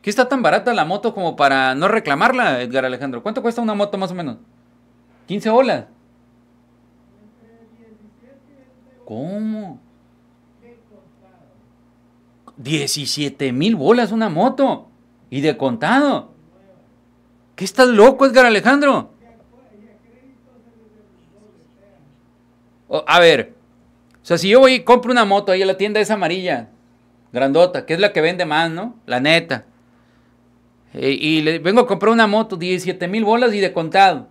¿Qué está tan barata la moto como para no reclamarla, Edgar Alejandro? ¿Cuánto cuesta una moto más o menos? 15 olas. ¿Cómo? 17 mil bolas una moto. Y de contado. ¿Qué estás loco, Edgar Alejandro? a ver. O sea, si yo voy y compro una moto ahí en la tienda es amarilla, grandota, que es la que vende más, ¿no? La neta. E, y, le vengo a comprar una moto, 17 mil bolas y de contado.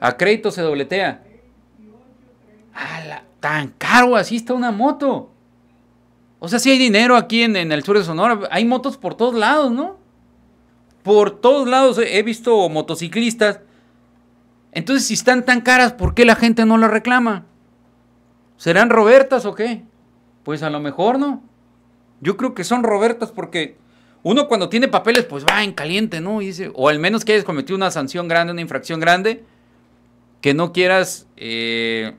A crédito se dobletea. ah, Tan caro así está una moto. O sea, si hay dinero aquí en, el sur de Sonora. Hay motos por todos lados, ¿no? Por todos lados he visto motociclistas. Entonces, si están tan caras, ¿por qué la gente no la reclama? ¿Serán Robertas o qué? Pues a lo mejor no. Yo creo que son Robertas porque uno cuando tiene papeles, pues va en caliente, ¿no? dice, o al menos que hayas cometido una sanción grande, una infracción grande, que no quieras eh,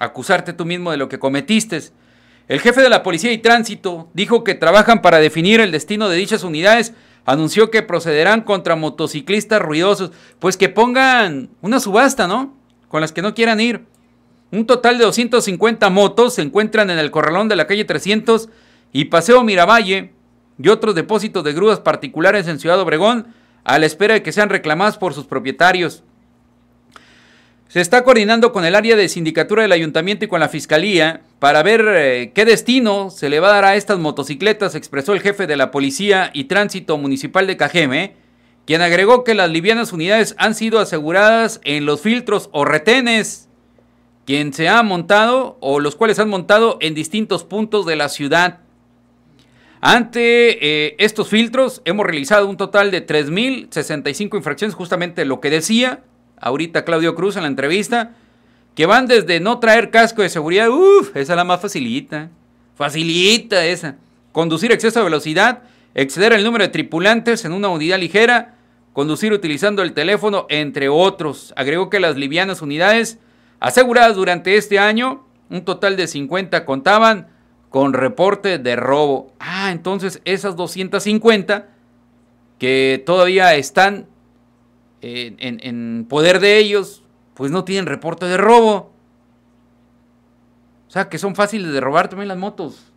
acusarte tú mismo de lo que cometiste. El jefe de la Policía y Tránsito dijo que trabajan para definir el destino de dichas unidades. Anunció que procederán contra motociclistas ruidosos. Pues que pongan una subasta, ¿no? Con las que no quieran ir. Un total de 250 motos se encuentran en el corralón de la calle 300 y Paseo Miravalle y otros depósitos de grúas particulares en Ciudad Obregón a la espera de que sean reclamadas por sus propietarios. Se está coordinando con el área de sindicatura del ayuntamiento y con la fiscalía para ver eh, qué destino se le va a dar a estas motocicletas, expresó el jefe de la Policía y Tránsito Municipal de Cajeme, quien agregó que las livianas unidades han sido aseguradas en los filtros o retenes quien se ha montado o los cuales han montado en distintos puntos de la ciudad. Ante eh, estos filtros hemos realizado un total de 3.065 infracciones, justamente lo que decía ahorita Claudio Cruz en la entrevista, que van desde no traer casco de seguridad, uff, esa es la más facilita, facilita esa, conducir a exceso de velocidad, exceder el número de tripulantes en una unidad ligera, conducir utilizando el teléfono, entre otros. Agregó que las livianas unidades Aseguradas durante este año, un total de 50 contaban con reporte de robo. Ah, entonces esas 250 que todavía están eh, en, poder de ellos, pues no tienen reporte de robo. O sea, que son fáciles de robar también las motos,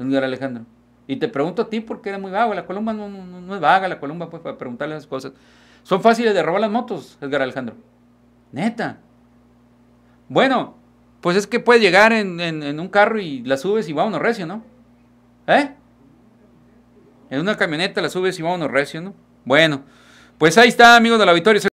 Edgar Alejandro. Y te pregunto a ti porque era muy vago. La colomba no, es vaga, la colomba pues para preguntarle esas cosas. Son fáciles de robar las motos, Edgar Alejandro. Neta. Bueno, pues es que puedes llegar en, un carro y la subes y vámonos recio, ¿no? ¿Eh? En una camioneta la subes y vámonos recio, ¿no? Bueno, pues ahí está, amigos de la Victoria.